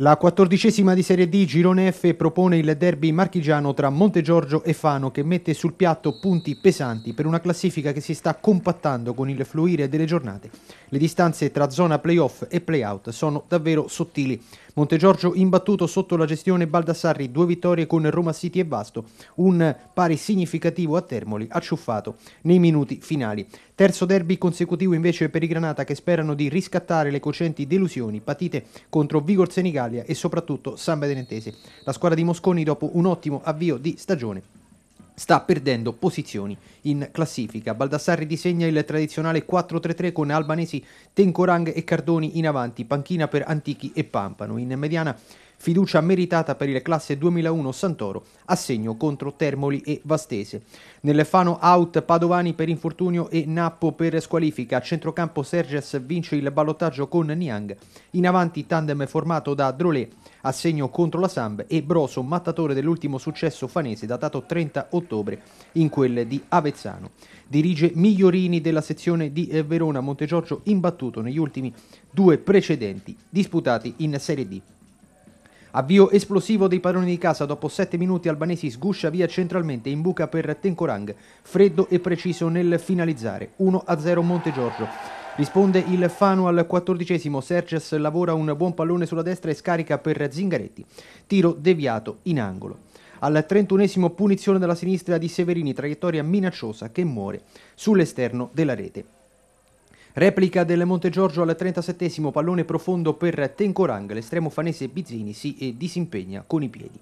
La quattordicesima di Serie D Girone F propone il derby marchigiano tra Montegiorgio e Fano che mette sul piatto punti pesanti per una classifica che si sta compattando con il fluire delle giornate. Le distanze tra zona playoff e playout sono davvero sottili. Montegiorgio imbattuto sotto la gestione Baldassarri, due vittorie con Roma City e Vasto, un pari significativo a Termoli acciuffato nei minuti finali. Terzo derby consecutivo invece per i Granata che sperano di riscattare le cocenti delusioni patite contro Vigor Senigallia e soprattutto San Benedettese. La squadra di Mosconi dopo un ottimo avvio di stagione sta perdendo posizioni in classifica. Baldassarri disegna il tradizionale 4-3-3 con albanesi Tenkorang e Cardoni in avanti, panchina per Antichi e Pampano. In mediana fiducia meritata per il classe 2001 Santoro, assegno contro Termoli e Vastese. Nel Fano out Padovani per infortunio e Nappo per squalifica, a centrocampo Serges vince il ballottaggio con Niang, in avanti tandem formato da Drolet, assegno contro la Samb e Broso, mattatore dell'ultimo successo fanese datato 30 ottobre in quelle di Avezzano. Dirige Migliorini della sezione di eh, Verona Montegiorgio imbattuto negli ultimi due precedenti disputati in Serie D. Avvio esplosivo dei padroni di casa, dopo 7 minuti Albanesi sguscia via centralmente in buca per Tenkorang. freddo e preciso nel finalizzare, 1-0 Montegiorgio. Risponde il Fano al quattordicesimo, Serges lavora un buon pallone sulla destra e scarica per Zingaretti, tiro deviato in angolo. Al trentunesimo punizione dalla sinistra di Severini, traiettoria minacciosa che muore sull'esterno della rete. Replica del Monte Giorgio al 37 pallone profondo per Tencorang, l'estremo fanese Bizzini si eh, disimpegna con i piedi.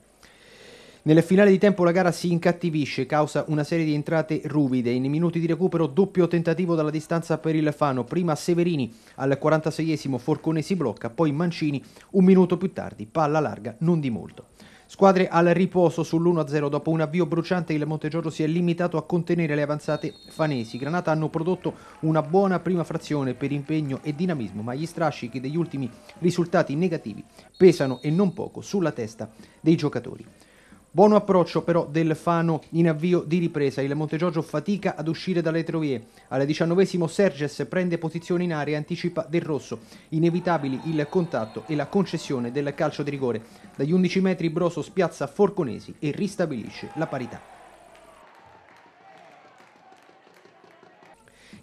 Nel finale di tempo la gara si incattivisce, causa una serie di entrate ruvide. In minuti di recupero doppio tentativo dalla distanza per il Fano, prima Severini al 46esimo, Forcone si blocca, poi Mancini un minuto più tardi, palla larga non di molto. Squadre al riposo sull'1-0 dopo un avvio bruciante, il Montegiorgio si è limitato a contenere le avanzate fanesi. Granata hanno prodotto una buona prima frazione per impegno e dinamismo, ma gli strascichi degli ultimi risultati negativi pesano e non poco sulla testa dei giocatori. Buono approccio però del Fano in avvio di ripresa. Il Monte Giorgio fatica ad uscire dalle trovie. Al diciannovesimo Serges prende posizione in area e anticipa Del Rosso. Inevitabili il contatto e la concessione del calcio di rigore. Dagli 11 metri Broso spiazza Forconesi e ristabilisce la parità.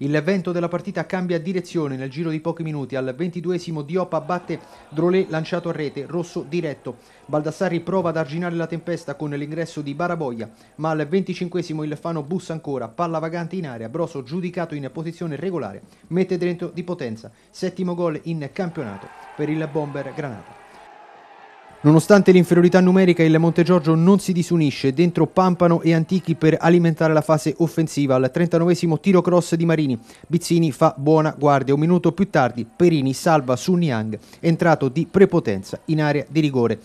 Il vento della partita cambia direzione nel giro di pochi minuti. Al 22esimo Diop abbatte Drolet lanciato a rete, rosso diretto. Baldassarri prova ad arginare la tempesta con l'ingresso di Baraboia, ma al 25esimo il Fano bussa ancora, palla vagante in area, Broso giudicato in posizione regolare, mette dentro di potenza. Settimo gol in campionato per il bomber Granata. Nonostante l'inferiorità numerica, il Monte Giorgio non si disunisce dentro Pampano e Antichi per alimentare la fase offensiva. Al 39 tiro cross di Marini. Bizzini fa buona guardia. Un minuto più tardi, Perini salva Sunniang, entrato di prepotenza in area di rigore.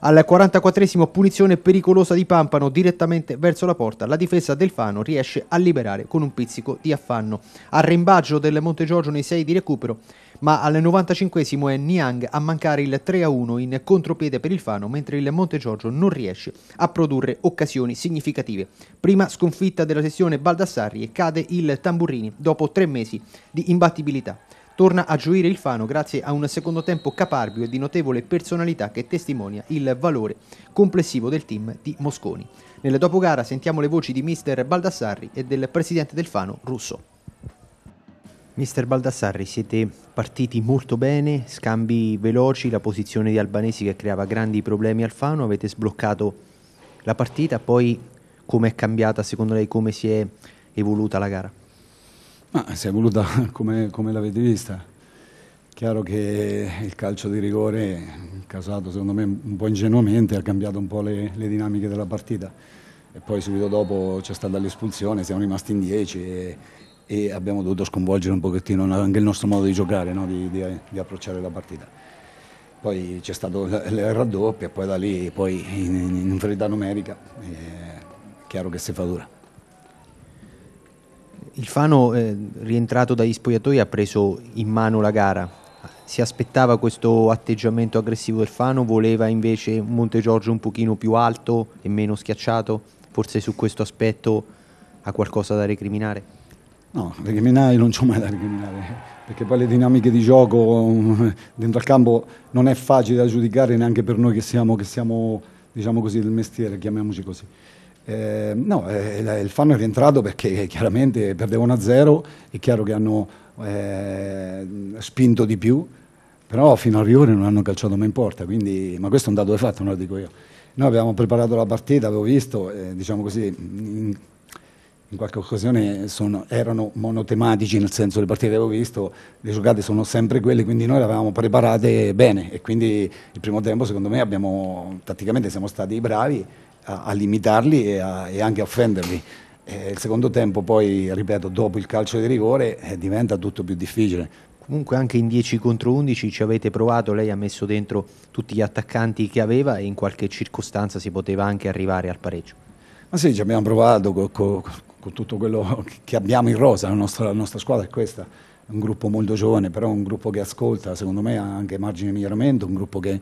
Al 44esimo punizione pericolosa di Pampano direttamente verso la porta, la difesa del Fano riesce a liberare con un pizzico di affanno. Al rimbaggio del Monte Giorgio nei 6 di recupero, ma al 95esimo è Niang a mancare il 3-1 in contropiede per il Fano, mentre il Monte Giorgio non riesce a produrre occasioni significative. Prima sconfitta della sessione Baldassarri e cade il Tamburrini dopo tre mesi di imbattibilità torna a gioire il Fano grazie a un secondo tempo caparbio e di notevole personalità che testimonia il valore complessivo del team di Mosconi. Nelle dopogara sentiamo le voci di mister Baldassarri e del presidente del Fano, Russo. Mister Baldassarri, siete partiti molto bene, scambi veloci, la posizione di Albanesi che creava grandi problemi al Fano, avete sbloccato la partita, poi come è cambiata secondo lei, come si è evoluta la gara? Ma si è voluta come, come l'avete vista. Chiaro che il calcio di rigore, casato secondo me un po' ingenuamente, ha cambiato un po' le, le dinamiche della partita. E poi subito dopo c'è stata l'espulsione, siamo rimasti in 10 e, e, abbiamo dovuto sconvolgere un pochettino anche il nostro modo di giocare, no? di, di, di approcciare la partita poi c'è stato il raddoppio e poi da lì poi in, in, in, in numerica è eh, chiaro che si fa dura. Il Fano, eh, rientrato dagli spogliatoi, ha preso in mano la gara. Si aspettava questo atteggiamento aggressivo del Fano, voleva invece un Monte Giorgio un pochino più alto e meno schiacciato? Forse su questo aspetto ha qualcosa da recriminare? No, recriminare non c'ho mai da recriminare perché poi le dinamiche di gioco eh, dentro al campo non è facile da giudicare neanche per noi che siamo, che siamo diciamo così, del mestiere, chiamiamoci così. Eh, no, eh, il fan è rientrato perché eh, chiaramente perdevano a zero, è chiaro che hanno eh, spinto di più, però fino al rigore non hanno calciato mai in porta, quindi, ma questo è un dato di fatto, non lo dico io. Noi abbiamo preparato la partita, avevo visto, eh, diciamo così, in, in qualche occasione sono, erano monotematici, nel senso le partite che avevo visto, le giocate sono sempre quelle, quindi noi le avevamo preparate bene e quindi il primo tempo secondo me abbiamo, tatticamente siamo stati bravi a, a limitarli e, a, e, anche a offenderli. E il secondo tempo poi, ripeto, dopo il calcio di rigore eh, diventa tutto più difficile. Comunque anche in 10 contro 11 ci avete provato, lei ha messo dentro tutti gli attaccanti che aveva e in qualche circostanza si poteva anche arrivare al pareggio. Ma sì, ci abbiamo provato con, con, con tutto quello che abbiamo in rosa, la nostra, la nostra squadra è questa è un gruppo molto giovane, però un gruppo che ascolta, secondo me ha anche margine di miglioramento, un gruppo che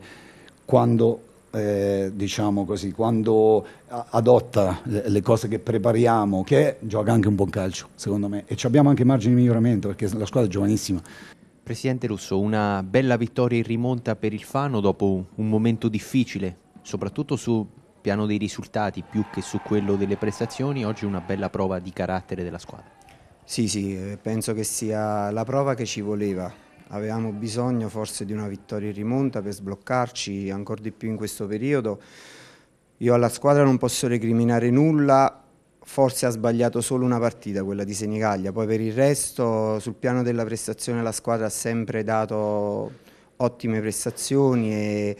quando eh, diciamo così, quando adotta le cose che prepariamo, che gioca anche un buon calcio, secondo me, e abbiamo anche margini di miglioramento perché la squadra è giovanissima. Presidente Russo, una bella vittoria in rimonta per il Fano dopo un momento difficile, soprattutto sul piano dei risultati più che su quello delle prestazioni, oggi una bella prova di carattere della squadra. Sì, sì, eh, penso che sia la prova che ci voleva, avevamo bisogno forse di una vittoria in rimonta per sbloccarci ancora di più in questo periodo. Io alla squadra non posso recriminare nulla, forse ha sbagliato solo una partita, quella di Senigallia, poi per il resto sul piano della prestazione la squadra ha sempre dato ottime prestazioni e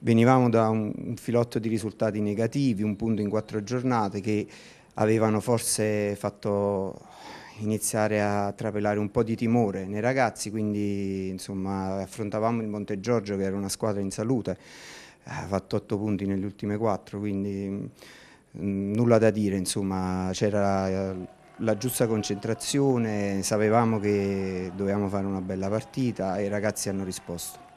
venivamo da un, filotto di risultati negativi, un punto in quattro giornate che avevano forse fatto iniziare a trapelare un po' di timore nei ragazzi, quindi insomma, affrontavamo il Monte Giorgio che era una squadra in salute, ha fatto 8 punti nelle ultime 4, quindi mm, nulla da dire, insomma, c'era eh, la giusta concentrazione, sapevamo che dovevamo fare una bella partita e i ragazzi hanno risposto.